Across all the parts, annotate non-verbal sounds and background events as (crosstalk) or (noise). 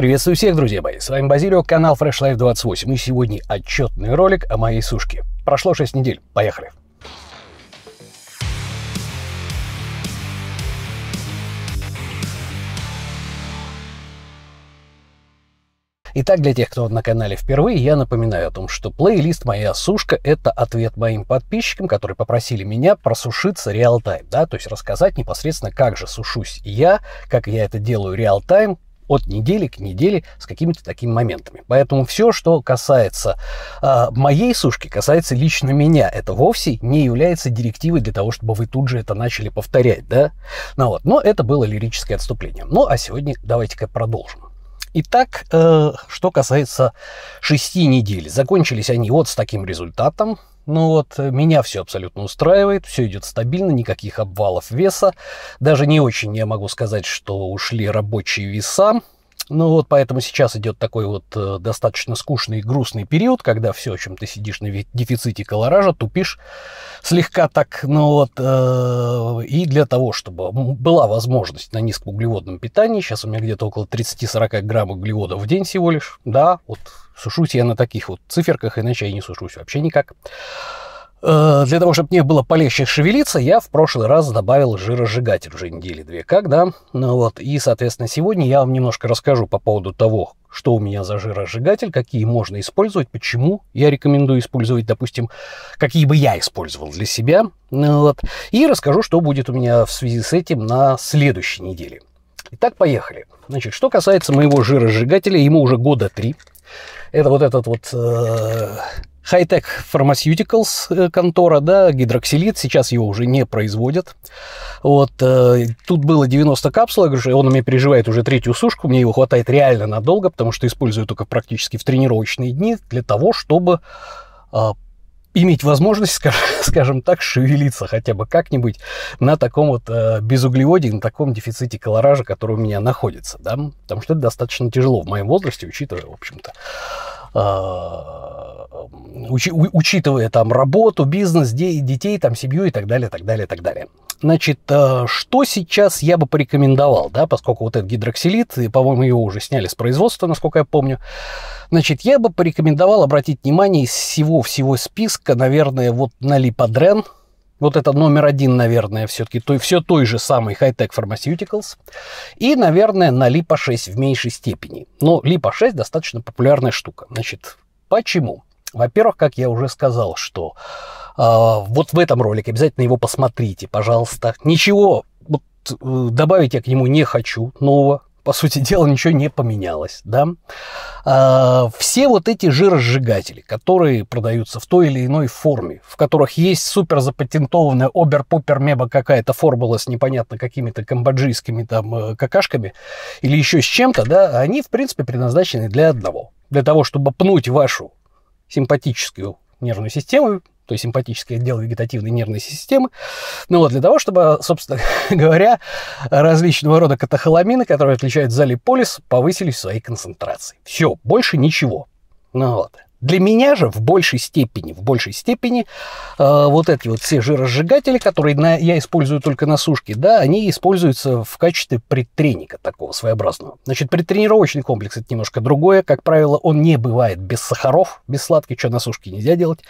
Приветствую всех, друзья мои! С вами Базилио, канал Fresh Life 28, и сегодня отчетный ролик о моей сушке. Прошло 6 недель, поехали! Итак, для тех, кто на канале впервые, я напоминаю о том, что плейлист «Моя сушка» — это ответ моим подписчикам, которые попросили меня просушиться реал-тайм, да, то есть рассказать непосредственно, как же сушусь я, как я это делаю реал-тайм, от недели к неделе с какими-то такими моментами. Поэтому все, что касается э, моей сушки, касается лично меня. Это вовсе не является директивой для того, чтобы вы тут же это начали повторять, да? Ну вот, но это было лирическое отступление. Ну а сегодня давайте-ка продолжим. Итак, э, что касается шести недель. Закончились они вот с таким результатом. Ну вот, э, меня все абсолютно устраивает, все идет стабильно, никаких обвалов веса. Даже не очень я могу сказать, что ушли рабочие веса. Ну вот поэтому сейчас идет такой вот э, достаточно скучный и грустный период, когда все, чем ты сидишь на дефиците колоража, тупишь слегка так, ну вот, э, и для того, чтобы была возможность на низкоуглеводном питании, сейчас у меня где-то около 30-40 грамм углеводов в день всего лишь, да, вот сушусь я на таких вот циферках, иначе я не сушусь вообще никак. Э, для того, чтобы мне было полегче шевелиться, я в прошлый раз добавил жиросжигатель уже недели две как, да? Ну вот, и, соответственно, сегодня я вам немножко расскажу по поводу того, что у меня за жиросжигатель, какие можно использовать, почему я рекомендую использовать, допустим, какие бы я использовал для себя. Ну вот, и расскажу, что будет у меня в связи с этим на следующей неделе. Итак, поехали. Значит, что касается моего жиросжигателя, ему уже года три. Это вот этот вот э, Hightech Pharmaceuticals э, контора, да, гидроксилит, сейчас его уже не производят. Вот, э, тут было 90 капсул, я говорю, он у меня переживает уже третью сушку, мне его хватает реально надолго, потому что использую только практически в тренировочные дни для того, чтобы э, иметь возможность, скажем, (laughs) скажем так, шевелиться хотя бы как-нибудь на таком вот э, безуглеводе, на таком дефиците колоража, который у меня находится, да, потому что это достаточно тяжело в моем возрасте, учитывая, в общем-то, э, учитывая там работу, бизнес, детей, там, семью и так далее, так далее, так далее. Значит, э, что сейчас я бы порекомендовал, да, поскольку вот этот гидроксилит, и, по-моему, его уже сняли с производства, насколько я помню. Значит, я бы порекомендовал обратить внимание из всего-всего списка, наверное, вот на липодрен, вот это номер один, наверное, все-таки той, все той же самой Hightech Pharmaceuticals. И, наверное, на Липа 6 в меньшей степени. Но Липа 6 достаточно популярная штука. Значит, почему? Во-первых, как я уже сказал, что э, вот в этом ролике обязательно его посмотрите, пожалуйста. Ничего вот, э, добавить я к нему не хочу нового. По сути (laughs) дела, ничего не поменялось. Да? Э, все вот эти жиросжигатели, которые продаются в той или иной форме, в которых есть супер запатентованная обер-попер-меба какая-то формула с непонятно какими-то камбоджийскими там э, какашками или еще с чем-то, да, они, в принципе, предназначены для одного. Для того, чтобы пнуть вашу симпатическую нервную систему, то есть симпатическое отдел вегетативной нервной системы. Ну вот, для того, чтобы, собственно (laughs) говоря, различного рода катахоламины, которые отличают залиполис, повысились в своей концентрации. Все, больше ничего. Ну вот. Для меня же в большей степени, в большей степени э, вот эти вот все жиросжигатели, которые на, я использую только на сушке, да, они используются в качестве предтреника такого своеобразного. Значит, предтренировочный комплекс это немножко другое. Как правило, он не бывает без сахаров, без сладких, что на сушке нельзя делать.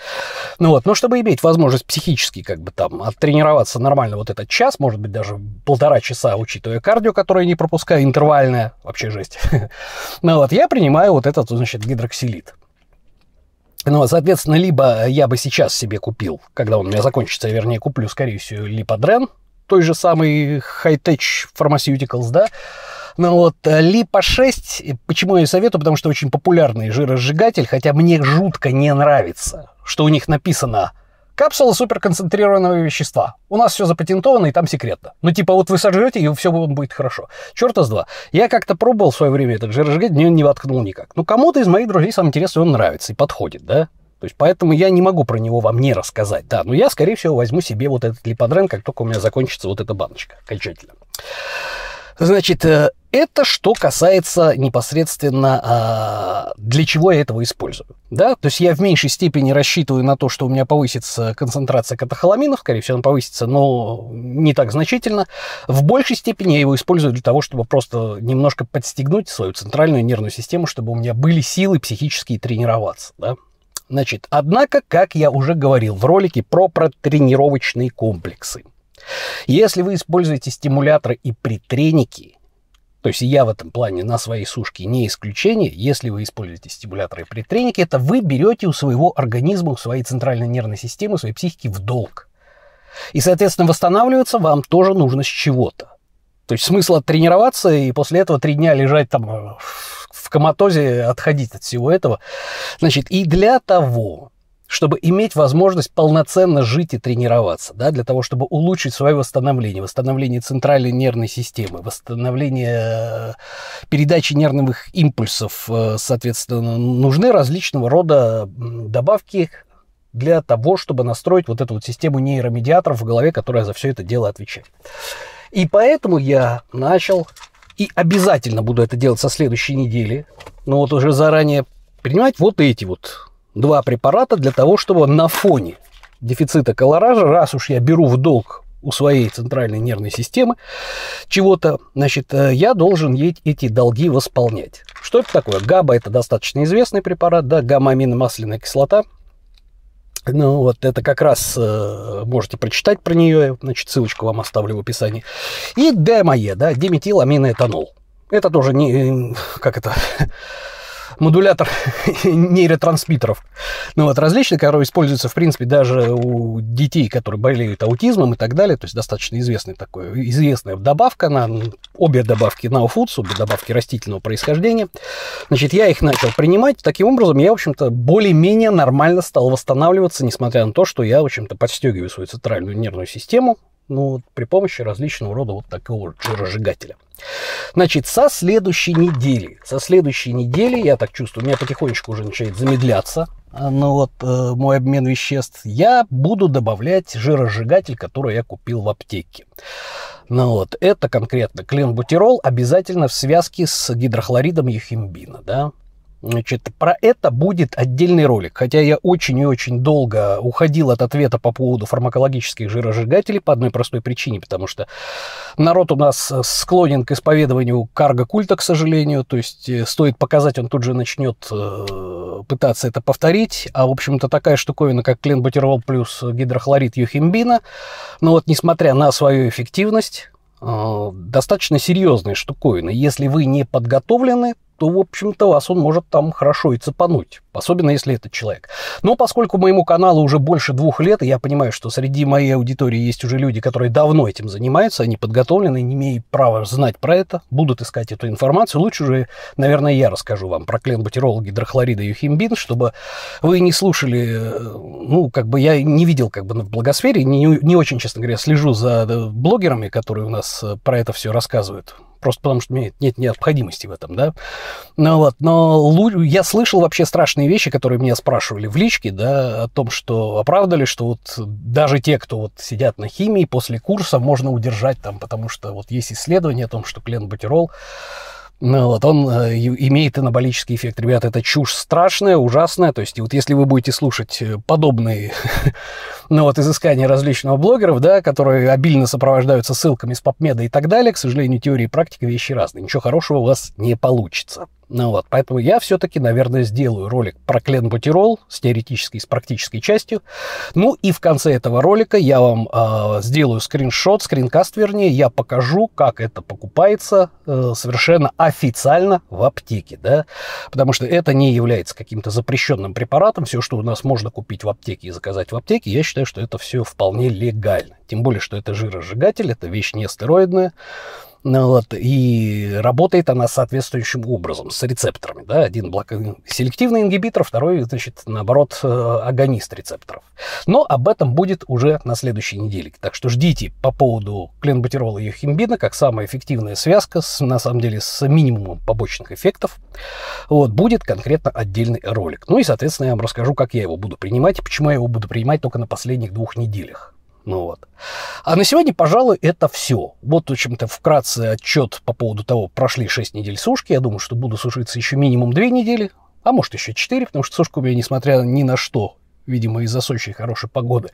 Ну вот, но чтобы иметь возможность психически как бы там оттренироваться нормально вот этот час, может быть, даже полтора часа, учитывая кардио, которое я не пропускаю, интервальное, вообще жесть. (laughs) Ну вот, я принимаю вот этот, значит, гидроксилит. Ну, соответственно, либо я бы сейчас себе купил, когда он у меня закончится, я, вернее, куплю, скорее всего, липодрен, той же самой Hightech Pharmaceuticals, да, ну вот, э, Липа 6, почему я ее советую? Потому что очень популярный жиросжигатель, хотя мне жутко не нравится, что у них написано – Капсула суперконцентрированного вещества. У нас все запатентовано и там секретно. Ну, типа, вот вы сожрете, и все будет хорошо. Черта с два. Я как-то пробовал в свое время этот ЖРЖГ, не, не воткнул никак. Ну, кому-то из моих друзей сам интересный он нравится и подходит, да? То есть поэтому я не могу про него вам не рассказать. Да, но я, скорее всего, возьму себе вот этот липодрен, как только у меня закончится вот эта баночка окончательно. Значит, э, это что касается непосредственно, а, для чего я этого использую. Да? То есть я в меньшей степени рассчитываю на то, что у меня повысится концентрация катахоламинов, скорее всего, она повысится, но не так значительно. В большей степени я его использую для того, чтобы просто немножко подстегнуть свою центральную нервную систему, чтобы у меня были силы психически тренироваться. Да? Значит, однако, как я уже говорил в ролике про протренировочные комплексы – если вы используете стимуляторы и притреники, то есть я в этом плане на своей сушке не исключение, если вы используете стимуляторы и притреники, это вы берете у своего организма, у своей центральной нервной системы, у своей психики в долг. И, соответственно, восстанавливаться вам тоже нужно с чего-то. То есть смысла тренироваться и после этого три дня лежать там э, в коматозе, отходить от всего этого. Значит, и для того, чтобы иметь возможность полноценно жить и тренироваться, да, для того, чтобы улучшить свое восстановление, восстановление центральной нервной системы, восстановление э, передачи нервных импульсов, э, соответственно, нужны различного рода добавки для того, чтобы настроить вот эту вот систему нейромедиаторов в голове, которая за все это дело отвечает. И поэтому я начал и обязательно буду это делать со следующей недели, но ну, вот уже заранее принимать вот эти вот два препарата для того, чтобы на фоне дефицита колоража, раз уж я беру в долг у своей центральной нервной системы чего-то, значит, э, я должен эти долги восполнять. Что это такое? ГАБА – это достаточно известный препарат, да, гамма-аминомасляная кислота. Ну, вот это как раз э, можете прочитать про нее, значит, ссылочку вам оставлю в описании. И ДМАЕ, да, диметиламиноэтанол. Это тоже не, э, как это, (laughs) модулятор (laughs) нейротрансмиттеров. Ну вот, различные, которые используются, в принципе, даже у детей, которые болеют аутизмом и так далее. То есть достаточно известный такой, известная добавка, на, обе добавки на Foods, обе добавки растительного происхождения. Значит, я их начал принимать. Таким образом, я, в общем-то, более-менее нормально стал восстанавливаться, несмотря на то, что я, в общем-то, подстегиваю свою центральную нервную систему ну, при помощи различного рода вот такого жиросжигателя. Значит, со следующей недели, со следующей недели, я так чувствую, у меня потихонечку уже начинает замедляться, э, ну вот э, мой обмен веществ, я буду добавлять жиросжигатель, который я купил в аптеке. Ну вот, это конкретно кленбутирол обязательно в связке с гидрохлоридом ехимбина, да. Значит, про это будет отдельный ролик. Хотя я очень и очень долго уходил от ответа по поводу фармакологических жиросжигателей по одной простой причине, потому что народ у нас э, склонен к исповедованию карго-культа, к сожалению. То есть э, стоит показать, он тут же начнет э, пытаться это повторить. А, в общем-то, такая штуковина, как кленбутерол плюс гидрохлорид юхимбина, но вот несмотря на свою эффективность, э, достаточно серьезная штуковина. Если вы не подготовлены, то, в общем-то, вас он может там хорошо и цепануть, особенно если это человек. Но поскольку моему каналу уже больше двух лет, и я понимаю, что среди моей аудитории есть уже люди, которые давно этим занимаются, они подготовлены, не имеют права знать про это, будут искать эту информацию, лучше же, наверное, я расскажу вам про клен-бутерол гидрохлорида и химбин, чтобы вы не слушали, э, ну, как бы я не видел как бы в благосфере, не, не очень, честно говоря, слежу за э, блогерами, которые у нас э, про это все рассказывают просто потому что нет, нет необходимости в этом, да. Ну вот, но я слышал вообще страшные вещи, которые меня спрашивали в личке, да, о том, что оправдали, что вот даже те, кто вот сидят на химии, после курса можно удержать там, потому что вот есть исследование о том, что кленбатерол ну, вот он э, имеет анаболический эффект. Ребята, это чушь страшная, ужасная. То есть, вот если вы будете слушать э, подобные (laughs) ну, вот изыскания различного блогеров, да, которые обильно сопровождаются ссылками с PubMed и так далее, к сожалению, теория и практика вещи разные. Ничего хорошего у вас не получится. Ну, вот, поэтому я все-таки, наверное, сделаю ролик про кленбутирол с теоретической и с практической частью. Ну и в конце этого ролика я вам э, сделаю скриншот, скринкаст вернее, я покажу, как это покупается э, совершенно официально в аптеке, да, потому что это не является каким-то запрещенным препаратом, все, что у нас можно купить в аптеке и заказать в аптеке, я считаю, что это все вполне легально, тем более, что это жиросжигатель, это вещь не стероидная, Э, вот, и работает она соответствующим образом, с рецепторами. Да? Один блок... селективный ингибитор, второй, значит, наоборот, э, агонист рецепторов. Но об этом будет уже на следующей неделе. Так что ждите по поводу кленбатирола и химбина как самая эффективная связка, с, на самом деле, с минимумом побочных эффектов. Вот, будет конкретно отдельный ролик. Ну и, соответственно, я вам расскажу, как я его буду принимать и почему я его буду принимать только на последних двух неделях. Ну вот. А на сегодня, пожалуй, это все. Вот, в общем-то, вкратце отчет по поводу того, прошли 6 недель сушки. Я думаю, что буду сушиться еще минимум 2 недели, а может еще 4, потому что сушка у меня, несмотря ни на что, видимо, из-за Сочи хорошей погоды,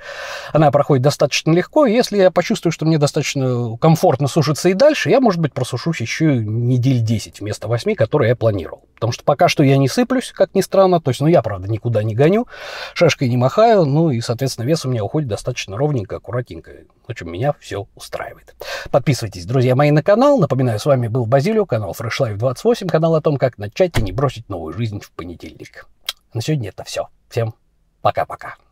она проходит достаточно легко. И если я почувствую, что мне достаточно комфортно сушиться и дальше, я, может быть, просушусь еще недель 10 вместо 8, которые я планировал. Потому что пока что я не сыплюсь, как ни странно. То есть, ну, я, правда, никуда не гоню, шашкой не махаю, ну, и, соответственно, вес у меня уходит достаточно ровненько, аккуратненько. В общем, меня все устраивает. Подписывайтесь, друзья мои, на канал. Напоминаю, с вами был Базилио, канал Fresh Life 28, канал о том, как начать и не бросить новую жизнь в понедельник. На сегодня это все. Всем пока. Пока-пока.